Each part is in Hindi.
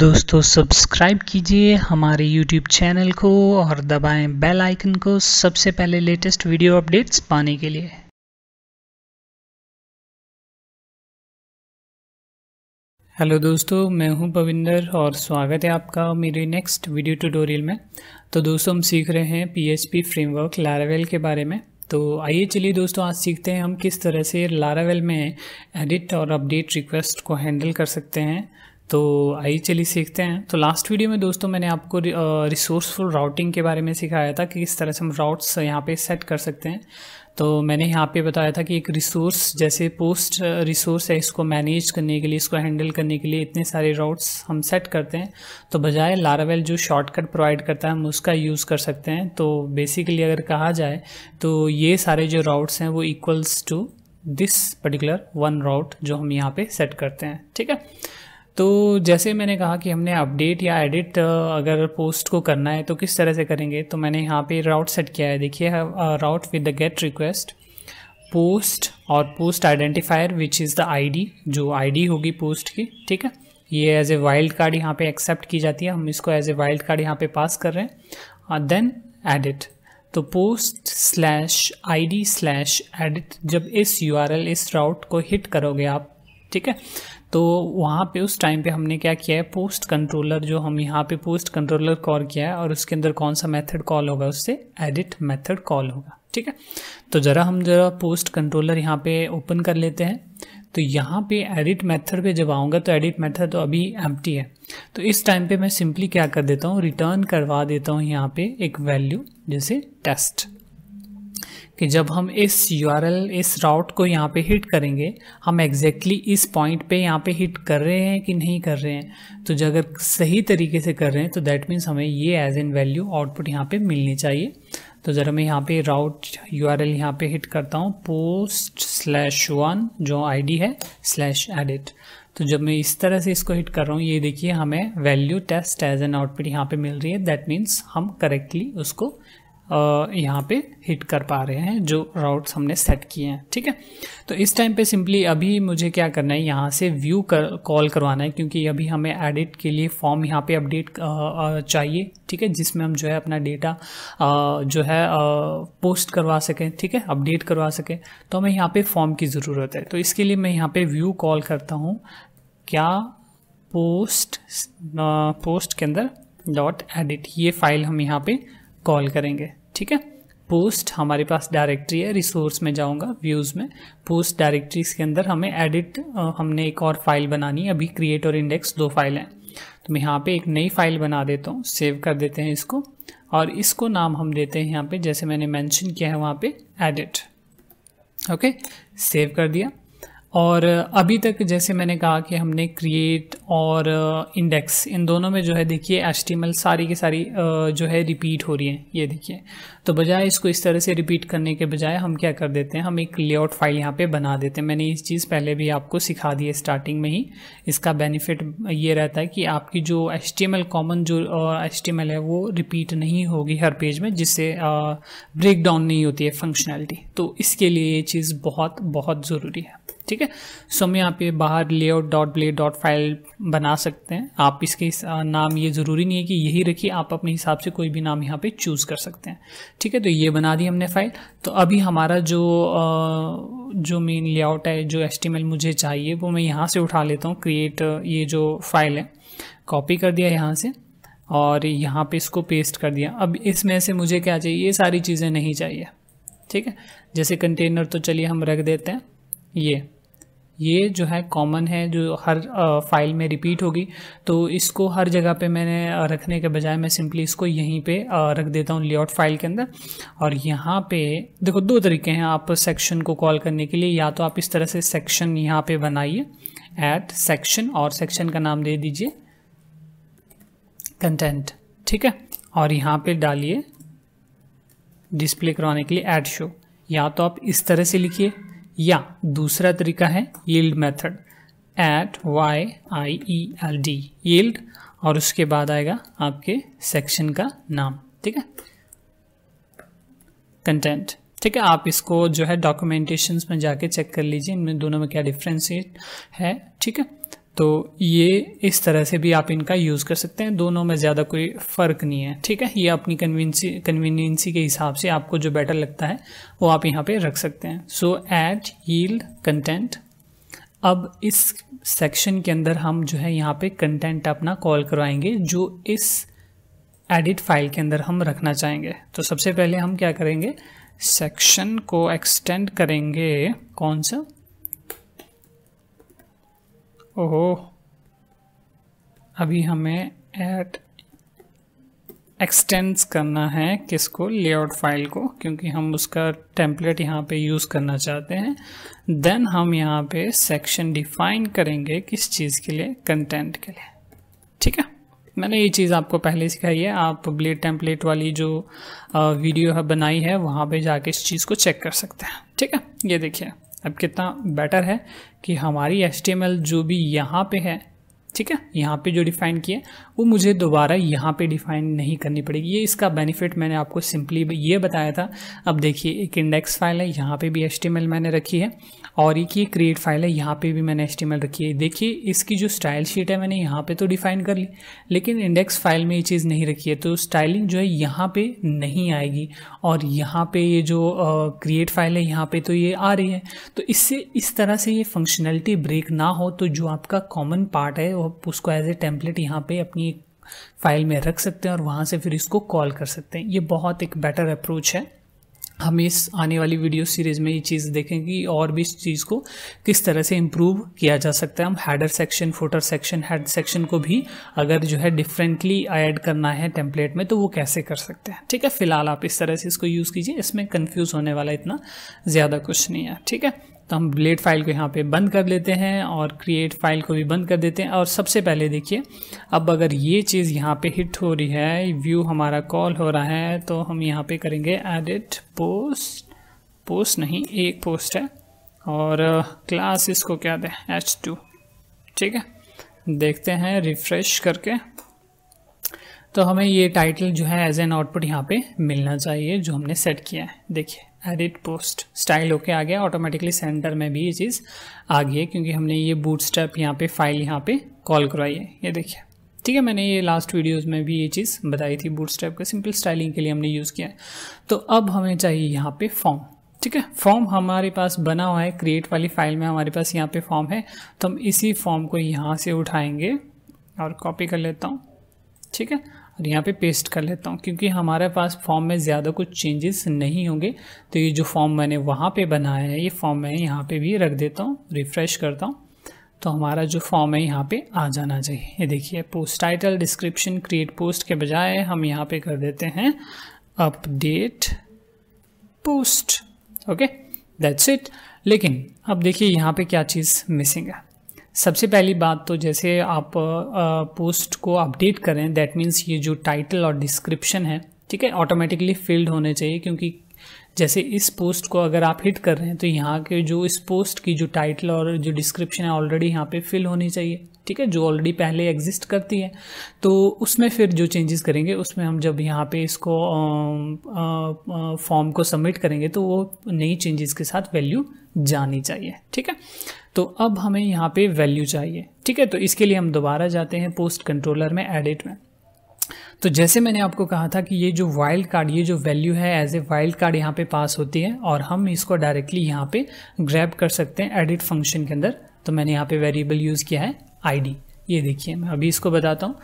दोस्तों सब्सक्राइब कीजिए हमारे यूट्यूब चैनल को और दबाएं बेल आइकन को सबसे पहले लेटेस्ट वीडियो अपडेट्स पाने के लिए हेलो दोस्तों मैं हूं पविंदर और स्वागत है आपका मेरे नेक्स्ट वीडियो ट्यूटोरियल में तो दोस्तों हम सीख रहे हैं पीएचपी फ्रेमवर्क लारावेल के बारे में तो आइए चलिए दोस्तों आज सीखते हैं हम किस तरह से लारावेल में एडिट और अपडेट रिक्वेस्ट को हैंडल कर सकते हैं तो आइए चलिए सीखते हैं तो लास्ट वीडियो में दोस्तों मैंने आपको रिसोर्सफुल राउटिंग के बारे में सिखाया था कि किस तरह से हम राउट्स यहाँ पे सेट कर सकते हैं तो मैंने यहाँ पे बताया था कि एक रिसोर्स जैसे पोस्ट रिसोर्स है इसको मैनेज करने के लिए इसको हैंडल करने के लिए इतने सारे राउट्स हम सेट करते हैं तो बजाय लारावेल जो शॉर्टकट प्रोवाइड करता है हम उसका यूज़ कर सकते हैं तो बेसिकली अगर कहा जाए तो ये सारे जो राउट्स हैं वो equals to this particular one route जो हम यहाँ पर सेट करते हैं ठीक है तो जैसे मैंने कहा कि हमने अपडेट या एडिट अगर पोस्ट को करना है तो किस तरह से करेंगे तो मैंने यहाँ पे राउट सेट किया है देखिए route with the get request post और post identifier which is the ID जो आईडी होगी पोस्ट की ठीक है ये एज ए वाइल्ड कार्ड यहाँ पे एक्सेप्ट की जाती है हम इसको एज ए वाइल्ड कार्ड यहाँ पे पास कर रहे हैं देन एडिट तो post slash I D slash edit जब इस यू आर एल इस राउट को हिट करोगे आप ठीक है तो वहाँ पे उस टाइम पे हमने क्या किया है पोस्ट कंट्रोलर जो हम यहाँ पे पोस्ट कंट्रोलर कॉल किया है और उसके अंदर कौन सा मेथड कॉल होगा उससे एडिट मेथड कॉल होगा ठीक है तो ज़रा हम ज़रा पोस्ट कंट्रोलर यहाँ पे ओपन कर लेते हैं तो यहाँ पे एडिट मेथड पे जब आऊँगा तो एडिट मेथड तो अभी एम है तो इस टाइम पर मैं सिंपली क्या कर देता हूँ रिटर्न करवा देता हूँ यहाँ पर एक वैल्यू जैसे टेस्ट कि जब हम इस यू इस राउट को यहाँ पे हिट करेंगे हम एग्जैक्टली exactly इस पॉइंट पे यहाँ पे हिट कर रहे हैं कि नहीं कर रहे हैं तो जब अगर सही तरीके से कर रहे हैं तो दैट मीन्स हमें ये एज एन वैल्यू आउटपुट यहाँ पे मिलनी चाहिए तो ज़रा मैं यहाँ पे राउट यू आर एल यहाँ पर हिट करता हूँ पोस्ट स्लैश वन जो आईडी है स्लैश एडिट तो जब मैं इस तरह से इसको हिट कर रहा हूँ ये देखिए हमें value test as an output यहाँ पे मिल रही है दैट मीन्स हम करेक्टली उसको यहाँ पे हिट कर पा रहे हैं जो राउट्स हमने सेट किए हैं ठीक है तो इस टाइम पे सिंपली अभी मुझे क्या करना है यहाँ से व्यू कर कॉल करवाना है क्योंकि अभी हमें एडिट के लिए फॉर्म यहाँ पे अपडेट चाहिए ठीक है जिसमें हम जो है अपना डेटा जो है पोस्ट करवा सकें ठीक है अपडेट करवा सकें तो हमें यहाँ पर फॉर्म की ज़रूरत है तो इसके लिए मैं यहाँ पर व्यू कॉल करता हूँ क्या पोस्ट पोस्ट के अंदर डॉट एडिट ये फाइल हम यहाँ पर कॉल करेंगे ठीक है पोस्ट हमारे पास डायरेक्टरी है रिसोर्स में जाऊंगा व्यूज़ में पोस्ट डायरेक्टरीज के अंदर हमें एडिट हमने एक और फाइल बनानी है अभी क्रिएट और इंडेक्स दो फाइल हैं तो मैं यहाँ पे एक नई फाइल बना देता हूँ सेव कर देते हैं इसको और इसको नाम हम देते हैं यहाँ पे जैसे मैंने मैंशन किया है वहाँ पर एडिट ओके सेव कर दिया और अभी तक जैसे मैंने कहा कि हमने क्रिएट और इंडेक्स uh, इन दोनों में जो है देखिए एच सारी की सारी uh, जो है रिपीट हो रही है ये देखिए तो बजाय इसको इस तरह से रिपीट करने के बजाय हम क्या कर देते हैं हम एक लेआउट फाइल यहाँ पे बना देते हैं मैंने इस चीज़ पहले भी आपको सिखा दी है स्टार्टिंग में ही इसका बेनिफिट ये रहता है कि आपकी जो एच कॉमन जो एच uh, है वो रिपीट नहीं होगी हर पेज में जिससे ब्रेक डाउन नहीं होती है फंक्शनैलिटी तो इसके लिए ये चीज़ बहुत बहुत ज़रूरी है ठीक है सो मैं यहाँ पे बाहर layout dot blade dot file बना सकते हैं आप इसके नाम ये ज़रूरी नहीं है कि यही रखिए आप अपने हिसाब से कोई भी नाम यहाँ पे चूज़ कर सकते हैं ठीक है तो ये बना दी हमने फाइल तो अभी हमारा जो जो मेन लेआउट है जो एस मुझे चाहिए वो मैं यहाँ से उठा लेता हूँ क्रिएट ये जो फाइल है कॉपी कर दिया यहाँ से और यहाँ पे इसको पेस्ट कर दिया अब इसमें से मुझे क्या चाहिए ये सारी चीज़ें नहीं चाहिए ठीक है जैसे कंटेनर तो चलिए हम रख देते हैं ये ये जो है कॉमन है जो हर फाइल में रिपीट होगी तो इसको हर जगह पे मैंने रखने के बजाय मैं सिंपली इसको यहीं पे रख देता हूँ लेआउट फाइल के अंदर और यहाँ पे देखो दो तरीके हैं आप सेक्शन को कॉल करने के लिए या तो आप इस तरह से सेक्शन यहाँ पे बनाइए एट सेक्शन और सेक्शन का नाम दे दीजिए कंटेंट ठीक है और यहाँ पर डालिए डिस्प्ले करवाने के लिए एड शो या तो आप इस तरह से लिखिए या दूसरा तरीका है yield method at Y I E L D yield और उसके बाद आएगा आपके सेक्शन का नाम ठीक है कंटेंट ठीक है आप इसको जो है डॉक्यूमेंटेशंस में जाके चेक कर लीजिए इनमें दोनों में क्या डिफरेंस है ठीक है तो ये इस तरह से भी आप इनका यूज़ कर सकते हैं दोनों में ज़्यादा कोई फ़र्क नहीं है ठीक है ये अपनी कन्वीनसी कन्वीनियंसी के हिसाब से आपको जो बेटर लगता है वो आप यहाँ पे रख सकते हैं सो एट यील्ड कंटेंट अब इस सेक्शन के अंदर हम जो है यहाँ पे कंटेंट अपना कॉल करवाएंगे जो इस एडिट फाइल के अंदर हम रखना चाहेंगे तो सबसे पहले हम क्या करेंगे सेक्शन को एक्सटेंड करेंगे कौन सा ओहो अभी हमें एट एक्सटेंड्स करना है किसको लेआउट फाइल को क्योंकि हम उसका टेम्पलेट यहाँ पे यूज़ करना चाहते हैं देन हम यहाँ पे सेक्शन डिफाइन करेंगे किस चीज़ के लिए कंटेंट के लिए ठीक है मैंने ये चीज़ आपको पहले सिखाई है आप ब्लेड टेम्पलेट वाली जो वीडियो है बनाई है वहाँ पे जाके इस चीज़ को चेक कर सकते हैं ठीक है ये देखिए अब कितना बेटर है कि हमारी एच जो भी यहाँ पे है ठीक है यहाँ पे जो डिफाइन किया वो मुझे दोबारा यहाँ पे डिफाइन नहीं करनी पड़ेगी ये इसका बेनिफिट मैंने आपको सिंपली ये बताया था अब देखिए एक इंडेक्स फाइल है यहाँ पे भी एच मैंने रखी है और एक ये क्रिएट फाइल है यहाँ पे भी मैंने एच रखी है देखिए इसकी जो स्टाइल शीट है मैंने यहाँ पे तो डिफाइन कर ली लेकिन इंडेक्स फाइल में ये चीज़ नहीं रखी है तो स्टाइलिंग जो है यहाँ पर नहीं आएगी और यहाँ पर ये जो क्रिएट फाइल है यहाँ पर तो ये आ रही है तो इससे इस तरह से ये फंक्शनैलिटी ब्रेक ना हो तो जो आपका कॉमन पार्ट है वो आप उसको एज ए टेम्पलेट यहाँ पे अपनी एक फाइल में रख सकते हैं और वहाँ से फिर इसको कॉल कर सकते हैं ये बहुत एक बेटर अप्रोच है हम इस आने वाली वीडियो सीरीज़ में ये चीज़ देखेंगे कि और भी इस चीज़ को किस तरह से इम्प्रूव किया जा सकता है हम header section footer section head section को भी अगर जो है डिफरेंटली ऐड करना है टेम्पलेट में तो वो कैसे कर सकते हैं ठीक है फिलहाल आप इस तरह से इसको यूज़ कीजिए इसमें कन्फ्यूज़ होने वाला इतना ज़्यादा कुछ नहीं है ठीक है तो हम ब्लेड फाइल को यहाँ पे बंद कर लेते हैं और क्रिएट फाइल को भी बंद कर देते हैं और सबसे पहले देखिए अब अगर ये चीज़ यहाँ पे हिट हो रही है व्यू हमारा कॉल हो रहा है तो हम यहाँ पे करेंगे एडिट पोस्ट पोस्ट नहीं एक पोस्ट है और क्लास uh, इसको क्या दें एच टू ठीक है देखते हैं रिफ़्रेश करके तो हमें ये टाइटल जो है एज एन आउटपुट यहाँ पे मिलना चाहिए जो हमने सेट किया है देखिए एडिट पोस्ट स्टाइल होके आ गया ऑटोमेटिकली सेंटर में भी ये चीज़ आ गई है क्योंकि हमने ये बूट स्टेप यहाँ पर फाइल यहाँ पर कॉल करवाई है ये देखिए ठीक है मैंने ये लास्ट वीडियोस में भी ये चीज़ बताई थी बूट स्टेप का सिंपल स्टाइलिंग के लिए हमने यूज़ किया है तो अब हमें चाहिए यहाँ पे फॉर्म ठीक है फॉर्म हमारे पास बना हुआ है क्रिएट वाली फाइल में हमारे पास यहाँ पे फॉर्म है तो हम इसी फॉर्म को यहाँ से उठाएंगे और कॉपी कर लेता हूँ ठीक है और यहाँ पे पेस्ट कर लेता हूँ क्योंकि हमारे पास फॉर्म में ज़्यादा कुछ चेंजेस नहीं होंगे तो ये जो फॉर्म मैंने वहाँ पे बनाया है ये फॉर्म मैं यहाँ पे भी रख देता हूँ रिफ़्रेश करता हूँ तो हमारा जो फॉर्म है यहाँ पे आ जाना चाहिए ये देखिए post title description create post के बजाय हम यहाँ पर कर देते हैं update post okay that's it लेकिन अब देखिए यहाँ पर क्या चीज़ मिसिंग है सबसे पहली बात तो जैसे आप पोस्ट को अपडेट करें दैट मीन्स ये जो टाइटल और डिस्क्रिप्शन है ठीक है ऑटोमेटिकली फिल्ड होने चाहिए क्योंकि जैसे इस पोस्ट को अगर आप हिट कर रहे हैं तो यहाँ के जो इस पोस्ट की जो टाइटल और जो डिस्क्रिप्शन है ऑलरेडी यहाँ पे फिल होनी चाहिए ठीक है जो ऑलरेडी पहले एग्जिस्ट करती है तो उसमें फिर जो चेंजेस करेंगे उसमें हम जब यहाँ पे इसको फॉर्म को सबमिट करेंगे तो वो नई चेंजेस के साथ वैल्यू जानी चाहिए ठीक है तो अब हमें यहाँ पे वैल्यू चाहिए ठीक है तो इसके लिए हम दोबारा जाते हैं पोस्ट कंट्रोलर में एडिट में तो जैसे मैंने आपको कहा था कि ये जो वाइल्ड कार्ड ये जो वैल्यू है एज ए वाइल्ड कार्ड यहाँ पे पास होती है और हम इसको डायरेक्टली यहाँ पे ग्रैब कर सकते हैं एडिट फंक्शन के अंदर तो मैंने यहाँ पे वेरिएबल यूज़ किया है आईडी ये देखिए मैं अभी इसको बताता हूँ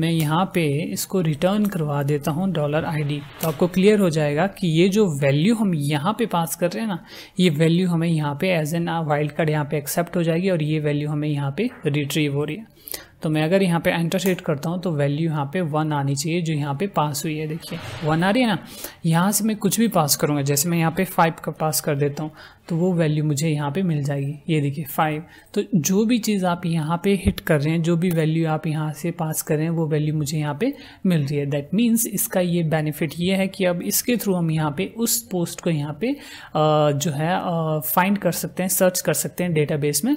मैं यहाँ पे इसको रिटर्न करवा देता हूँ डॉलर आईडी तो आपको क्लियर हो जाएगा कि ये जो वैल्यू हम यहाँ पे पास कर रहे हैं ना ये वैल्यू हमें यहाँ पे एज एन वाइल्ड कार्ड यहाँ पे एक्सेप्ट हो जाएगी और ये वैल्यू हमें यहाँ पे रिट्रीव हो रही है तो मैं अगर यहाँ पे एंटर सेट करता हूँ तो वैल्यू यहाँ पे वन आनी चाहिए जो यहाँ पे पास हुई है देखिए वन आ रही है ना यहाँ से मैं कुछ भी पास करूँगा जैसे मैं यहाँ पे फाइव का पास कर देता हूँ तो वो वैल्यू मुझे यहाँ पे मिल जाएगी ये देखिए फाइव तो जो भी चीज़ आप यहाँ पे हिट कर रहे हैं जो भी वैल्यू आप यहाँ से पास कर रहे हैं वो वैल्यू मुझे यहाँ पे मिल रही है दैट मीन्स इसका ये बेनिफिट ये है कि अब इसके थ्रू हम यहाँ पे उस पोस्ट को यहाँ पे जो है फाइंड कर सकते हैं सर्च कर सकते हैं डेटाबेस में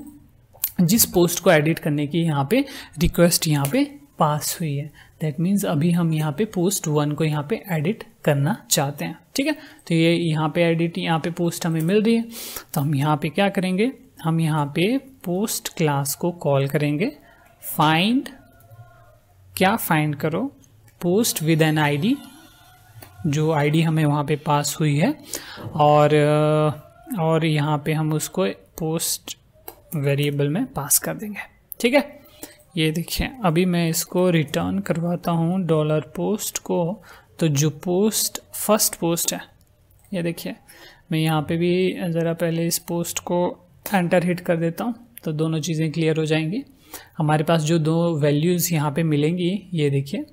जिस पोस्ट को एडिट करने की यहाँ पे रिक्वेस्ट यहाँ पे पास हुई है दैट मीन्स अभी हम यहाँ पे पोस्ट वन को यहाँ पे एडिट करना चाहते हैं ठीक है तो ये यहाँ पे एडिट यहाँ पे पोस्ट हमें मिल रही है तो हम यहाँ पे क्या करेंगे हम यहाँ पे पोस्ट क्लास को कॉल करेंगे फाइंड क्या फाइंड करो पोस्ट विद एन आईडी जो आईडी हमें वहाँ पे पास हुई है और और यहाँ पे हम उसको पोस्ट वेरिएबल में पास कर देंगे ठीक है ये देखिए अभी मैं इसको रिटर्न करवाता हूँ डॉलर पोस्ट को तो जो पोस्ट फर्स्ट पोस्ट है ये देखिए मैं यहाँ पे भी ज़रा पहले इस पोस्ट को एंटर हिट कर देता हूँ तो दोनों चीज़ें क्लियर हो जाएंगी हमारे पास जो दो वैल्यूज़ यहाँ पे मिलेंगी ये देखिए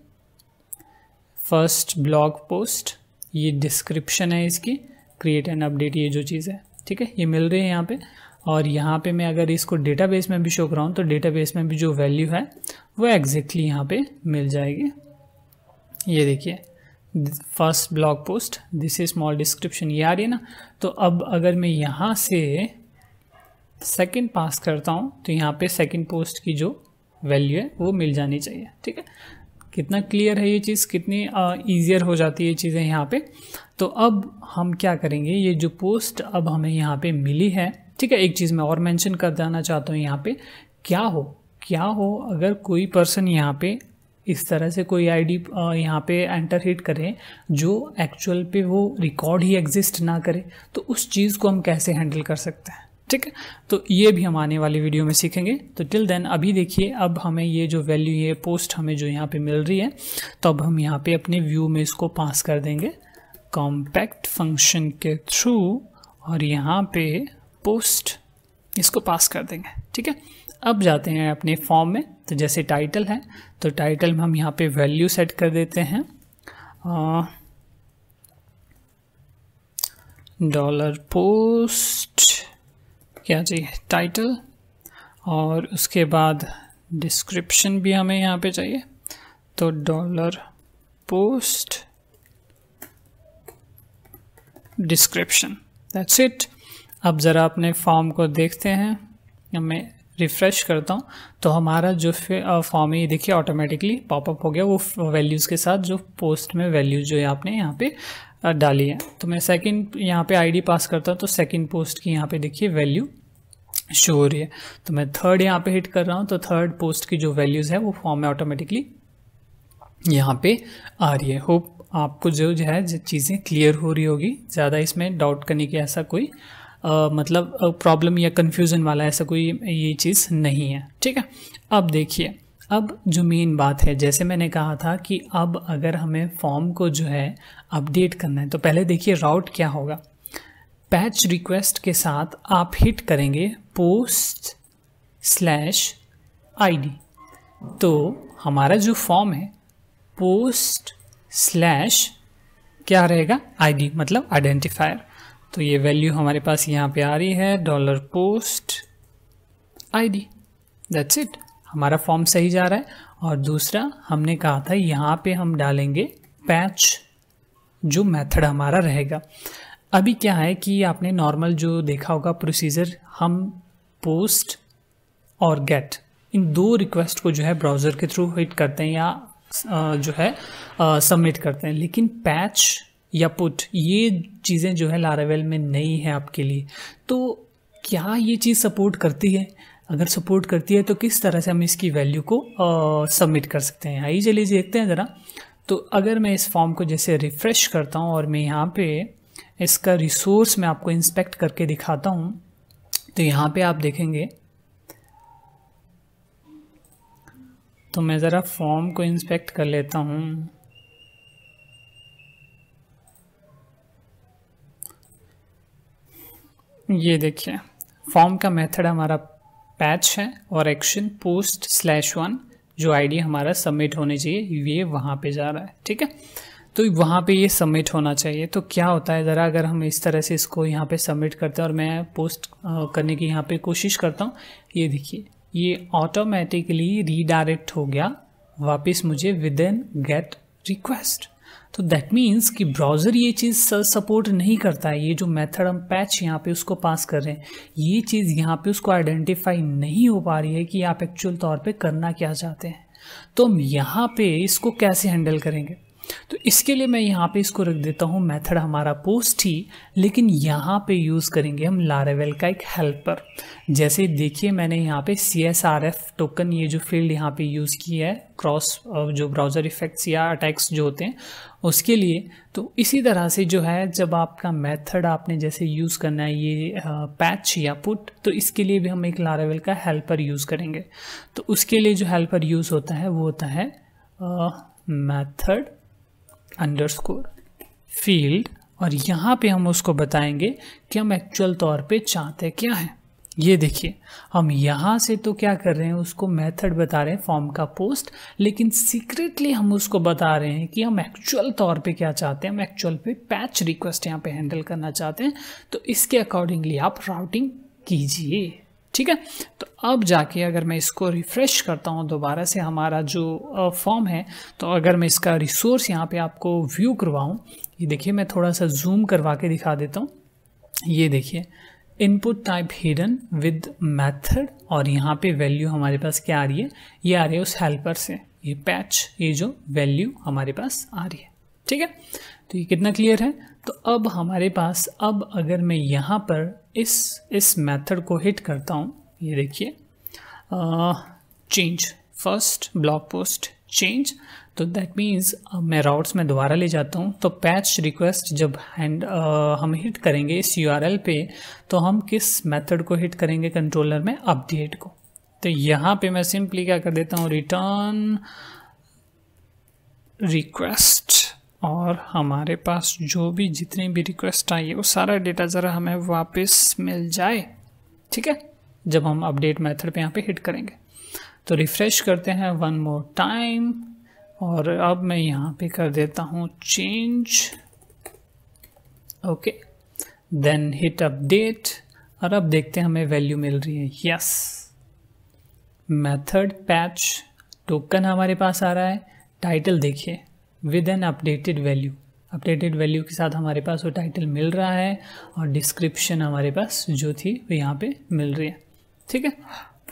फर्स्ट ब्लॉग पोस्ट ये डिस्क्रिप्शन है इसकी क्रिएट एंड अपडेट ये जो चीज़ है ठीक है ये मिल रही है यहाँ पे और यहाँ पे मैं अगर इसको डेटाबेस में भी शो कराऊँ तो डेटाबेस में भी जो वैल्यू है वो एग्जैक्टली यहाँ पे मिल जाएगी ये देखिए first blog post this is small description ये आ रही है ना तो अब अगर मैं यहाँ से सेकेंड पास करता हूँ तो यहाँ पे सेकेंड पोस्ट की जो वैल्यू है वो मिल जानी चाहिए ठीक है कितना क्लियर है ये चीज़ कितनी ईजियर हो जाती है ये चीज़ें यहाँ पे तो अब हम क्या करेंगे ये जो पोस्ट अब हमें यहाँ पे मिली है ठीक है एक चीज़ मैं और मेंशन कर जाना चाहता हूँ यहाँ पे क्या हो क्या हो अगर कोई पर्सन यहाँ पे इस तरह से कोई आईडी यहाँ पे एंटर हिट करे जो एक्चुअल पे वो रिकॉर्ड ही एग्जिस्ट ना करे तो उस चीज़ को हम कैसे हैंडल कर सकते हैं ठीक है तो ये भी हम आने वाली वीडियो में सीखेंगे तो टिल देन अभी देखिए अब हमें ये जो वैल्यू ये पोस्ट हमें जो यहाँ पे मिल रही है तो अब हम यहाँ पे अपने व्यू में इसको पास कर देंगे कॉम्पैक्ट फंक्शन के थ्रू और यहाँ पे पोस्ट इसको पास कर देंगे ठीक है अब जाते हैं अपने फॉर्म में तो जैसे टाइटल है तो टाइटल में हम यहाँ पे वैल्यू सेट कर देते हैं डॉलर पोस्ट क्या चाहिए टाइटल और उसके बाद डिस्क्रिप्शन भी हमें यहाँ पे चाहिए तो dollar post description that's it अब ज़रा अपने फॉर्म को देखते हैं मैं रिफ़्रेश करता हूँ तो हमारा जो फॉर्म है ये देखिए ऑटोमेटिकली पॉपअप हो गया वो वैल्यूज़ के साथ जो पोस्ट में वैल्यूज़ जो है आपने यहाँ पे डाली है तो मैं सेकंड यहाँ पे आईडी पास करता हूँ तो सेकंड पोस्ट की यहाँ पे देखिए वैल्यू शो हो रही है तो मैं थर्ड यहाँ पे हिट कर रहा हूँ तो थर्ड पोस्ट की जो वैल्यूज़ है वो फॉर्म में ऑटोमेटिकली यहाँ पर आ रही है होप आपको जो जो है चीज़ें क्लियर हो रही होगी ज़्यादा इसमें डाउट करने की ऐसा कोई आ, मतलब प्रॉब्लम या कन्फ्यूज़न वाला ऐसा कोई ये चीज़ नहीं है ठीक है अब देखिए अब जो मेन बात है जैसे मैंने कहा था कि अब अगर हमें फॉर्म को जो है अपडेट करना है तो पहले देखिए राउट क्या होगा पैच रिक्वेस्ट के साथ आप हिट करेंगे पोस्ट स्लैश आईडी तो हमारा जो फॉर्म है पोस्ट स्लैश क्या रहेगा आईडी मतलब आइडेंटिफायर तो ये वैल्यू हमारे पास यहाँ पे आ रही है dollar post ID that's it हमारा फॉर्म सही जा रहा है और दूसरा हमने कहा था यहाँ पे हम डालेंगे पैच जो मेथड हमारा रहेगा अभी क्या है कि आपने नॉर्मल जो देखा होगा प्रोसीजर हम पोस्ट और गेट इन दो रिक्वेस्ट को जो है ब्राउज़र के थ्रू हिट करते हैं या जो है सबमिट करते हैं लेकिन पैच या पुट ये चीज़ें जो है लारावेल में नई हैं आपके लिए तो क्या ये चीज़ सपोर्ट करती है अगर सपोर्ट करती है तो किस तरह से हम इसकी वैल्यू को सबमिट कर सकते हैं आइए चलिए देखते हैं ज़रा तो अगर मैं इस फॉर्म को जैसे रिफ़्रेश करता हूँ और मैं यहाँ पे इसका रिसोर्स मैं आपको इंस्पेक्ट करके दिखाता हूँ तो यहाँ पे आप देखेंगे तो मैं ज़रा फॉर्म को इंस्पेक्ट कर लेता हूँ ये देखिए फॉर्म का मेथड हमारा पैच है और एक्शन पोस्ट स्लैश वन जो आईडी हमारा सबमिट होने चाहिए ये वहाँ पे जा रहा है ठीक है तो वहाँ पे ये सबमिट होना चाहिए तो क्या होता है ज़रा अगर हम इस तरह से इसको यहाँ पे सबमिट करते हैं और मैं पोस्ट करने की यहाँ पे कोशिश करता हूँ ये देखिए ये ऑटोमेटिकली रीडायरेक्ट हो गया वापस मुझे विद इन गेट रिक्वेस्ट तो दैट मीन्स कि ब्राउज़र ये चीज़ सपोर्ट नहीं करता है ये जो मेथड हम पैच यहाँ पे उसको पास कर रहे हैं ये चीज़ यहाँ पे उसको आइडेंटिफाई नहीं हो पा रही है कि आप एक्चुअल तौर पे करना क्या चाहते हैं तो हम यहाँ पे इसको कैसे हैंडल करेंगे तो इसके लिए मैं यहाँ पे इसको रख देता हूँ मेथड हमारा पोस्ट ही लेकिन यहाँ पे यूज़ करेंगे हम लारेवेल का एक हेल्पर जैसे देखिए मैंने यहाँ पे C S R F token ये जो फील्ड यहाँ पे यूज़ किया है क्रॉस जो ब्राउज़र इफ़ेक्ट्स या अटैक्स जो होते हैं उसके लिए तो इसी तरह से जो है जब आपका मेथड आपने जैसे यूज़ करना है ये पैच या पुट तो इसके लिए भी हम एक लारावेल का हेल्पर यूज़ करेंगे तो उसके लिए जो हेल्पर यूज़ होता है वो होता है मैथड अंडरस्कोर फील्ड और यहाँ पे हम उसको बताएंगे कि हम एक्चुअल तौर पे चाहते क्या हैं ये देखिए हम यहाँ से तो क्या कर रहे हैं उसको मेथड बता रहे हैं फॉर्म का पोस्ट लेकिन सीक्रेटली हम उसको बता रहे हैं कि हम एक्चुअल तौर पे क्या चाहते हैं हम एक्चुअल पे पैच रिक्वेस्ट यहाँ पे हैंडल करना चाहते हैं तो इसके अकॉर्डिंगली आप राउटिंग कीजिए ठीक है तो अब जाके अगर मैं इसको रिफ़्रेश करता हूँ दोबारा से हमारा जो फॉर्म है तो अगर मैं इसका रिसोर्स यहाँ पे आपको व्यू करवाऊँ ये देखिए मैं थोड़ा सा जूम करवा के दिखा देता हूँ ये देखिए input type hidden with method और यहाँ पे वैल्यू हमारे पास क्या आ रही है ये आ रही है उस हेल्पर से ये पैच ये जो वैल्यू हमारे पास आ रही है ठीक है तो ये कितना क्लियर है तो अब हमारे पास अब अगर मैं यहाँ पर इस इस मेथड को हिट करता हूँ ये देखिए change first block post change तो दैट मीन्स मैं राउट्स में दोबारा ले जाता हूँ तो पैच रिक्वेस्ट जब हैंड हम हिट करेंगे इस यू पे तो हम किस मेथड को हिट करेंगे कंट्रोलर में अपडेट को तो यहाँ पे मैं सिंपली क्या कर देता हूँ रिटर्न रिक्वेस्ट और हमारे पास जो भी जितनी भी रिक्वेस्ट आई है वो सारा डेटा ज़रा हमें वापस मिल जाए ठीक है जब हम अपडेट मेथड पे यहाँ पे हिट करेंगे तो रिफ़्रेश करते हैं वन मोर टाइम और अब मैं यहाँ पे कर देता हूँ change okay then hit update और अब देखते हैं हमें वैल्यू मिल रही है यस मेथड पैच टोकन हमारे पास आ रहा है टाइटल देखिए with an updated value updated value के साथ हमारे पास वो टाइटल मिल रहा है और डिस्क्रिप्शन हमारे पास जो थी वो यहाँ पे मिल रही है ठीक है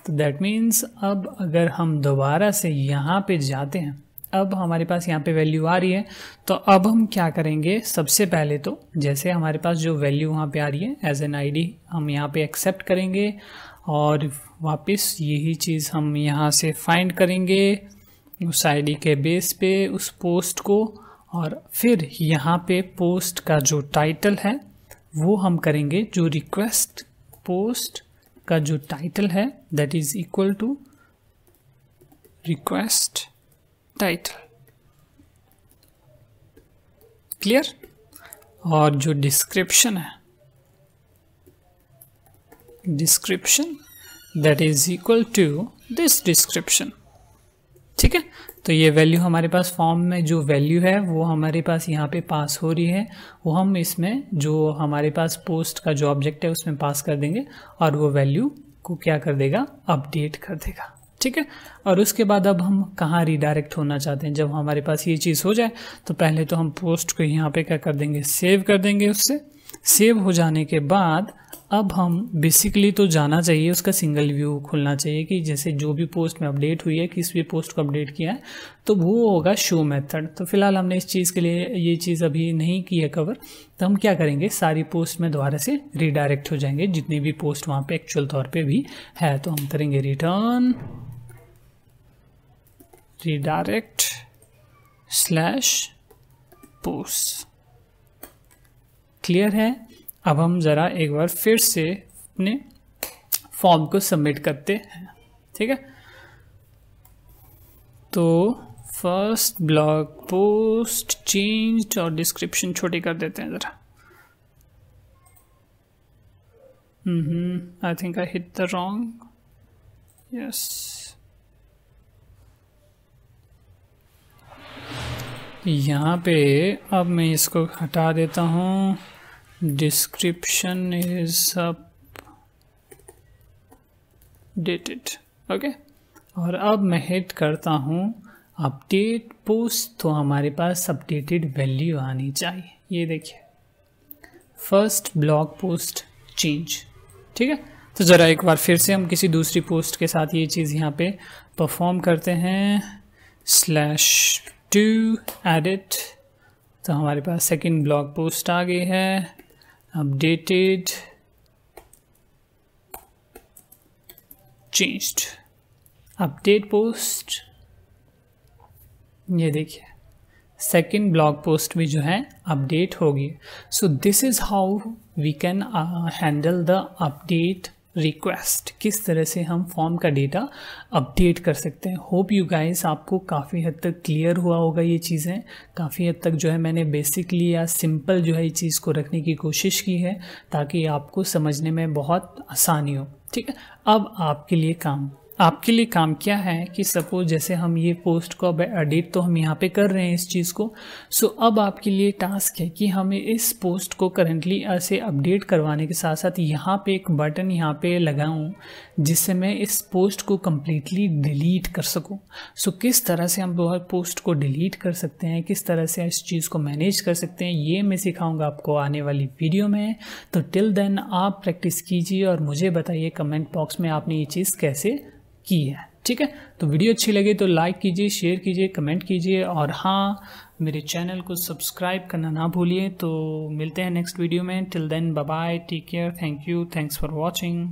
तो दैट मीन्स अब अगर हम दोबारा से यहाँ पे जाते हैं अब हमारे पास यहाँ पे वैल्यू आ रही है तो अब हम क्या करेंगे सबसे पहले तो जैसे हमारे पास जो वैल्यू वहाँ पे आ रही है एज एन आईडी हम यहाँ पे एक्सेप्ट करेंगे और वापस यही चीज़ हम यहाँ से फाइंड करेंगे उस आईडी के बेस पे उस पोस्ट को और फिर यहाँ पे पोस्ट का जो टाइटल है वो हम करेंगे जो रिक्वेस्ट पोस्ट का जो टाइटल है that is equal to request title clear और जो डिस्क्रिप्शन है description that is equal to this description ठीक है तो ये वैल्यू हमारे पास फॉर्म में जो वैल्यू है वो हमारे पास यहाँ पे पास हो रही है वो हम इसमें जो हमारे पास पोस्ट का जो ऑब्जेक्ट है उसमें पास कर देंगे और वो वैल्यू को क्या कर देगा अपडेट कर देगा ठीक है और उसके बाद अब हम कहाँ रिडायरेक्ट होना चाहते हैं जब हमारे पास ये चीज़ हो जाए तो पहले तो हम पोस्ट को यहाँ पे क्या कर देंगे सेव कर देंगे उससे सेव हो जाने के बाद अब हम बेसिकली तो जाना चाहिए उसका सिंगल व्यू खुलना चाहिए कि जैसे जो भी पोस्ट में अपडेट हुई है किस भी पोस्ट को अपडेट किया है तो वो होगा शो मेथड तो फिलहाल हमने इस चीज़ के लिए ये चीज़ अभी नहीं की है कवर तो हम क्या करेंगे सारी पोस्ट में दोबारा से रिडायरेक्ट हो जाएंगे जितनी भी पोस्ट वहाँ पर एक्चुअल तौर पर भी है तो हम करेंगे return redirect slash post clear है अब हम ज़रा एक बार फिर से अपने फॉर्म को सबमिट करते हैं ठीक है तो फर्स्ट ब्लॉग पोस्ट चेंज और डिस्क्रिप्शन छोटी कर देते हैं ज़रा I think I hit the wrong yes यहाँ पे अब मैं इसको हटा देता हूँ description is updated ओके और अब मैं हिट करता हूँ अपडेट पोस्ट तो हमारे पास अपडेटेड वैल्यू आनी चाहिए ये देखिए फर्स्ट ब्लॉग पोस्ट चेंज ठीक है तो ज़रा एक बार फिर से हम किसी दूसरी पोस्ट के साथ ये चीज़ यहाँ पे परफॉर्म करते हैं स्लैश टू एडिट तो हमारे पास सेकंड ब्लॉग पोस्ट आ गई है updated changed update post ये देखिए सेकेंड ब्लॉग पोस्ट भी जो है अपडेट होगी so this is how we can handle the update request किस तरह से हम फॉर्म का डेटा अपडेट कर सकते हैं होप यू गाइस आपको काफ़ी हद तक क्लियर हुआ होगा ये चीज़ें काफ़ी हद तक जो है मैंने बेसिकली या सिंपल जो है ये चीज़ को रखने की कोशिश की है ताकि आपको समझने में बहुत आसानी हो ठीक है अब आपके लिए काम आपके लिए काम क्या है कि सपोज जैसे हम ये पोस्ट को अब एडिट तो हम यहाँ पे कर रहे हैं इस चीज़ को सो अब आपके लिए टास्क है कि हमें इस पोस्ट को करेंटली ऐसे अपडेट करवाने के साथ साथ यहाँ पे एक बटन यहाँ पे लगाऊँ जिससे मैं इस पोस्ट को कम्प्लीटली डिलीट कर सकूँ सो किस तरह से हम बहुत पोस्ट को डिलीट कर सकते हैं किस तरह से इस चीज़ को मैनेज कर सकते हैं ये मैं सिखाऊँगा आपको आने वाली वीडियो में तो टिल देन आप प्रैक्टिस कीजिए और मुझे बताइए कमेंट बॉक्स में आपने ये चीज़ कैसे की है ठीक है तो वीडियो अच्छी लगे तो लाइक कीजिए शेयर कीजिए कमेंट कीजिए और हाँ मेरे चैनल को सब्सक्राइब करना ना भूलिए तो मिलते हैं नेक्स्ट वीडियो में till then bye take care thank you thanks for watching